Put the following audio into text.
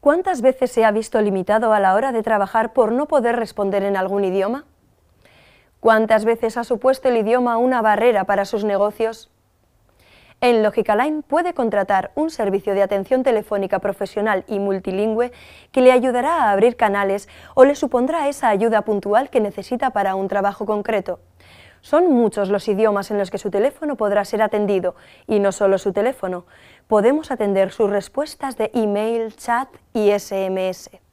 ¿Cuántas veces se ha visto limitado a la hora de trabajar por no poder responder en algún idioma? ¿Cuántas veces ha supuesto el idioma una barrera para sus negocios? En Logicaline puede contratar un servicio de atención telefónica profesional y multilingüe que le ayudará a abrir canales o le supondrá esa ayuda puntual que necesita para un trabajo concreto. Son muchos los idiomas en los que su teléfono podrá ser atendido, y no solo su teléfono. Podemos atender sus respuestas de email, chat y SMS.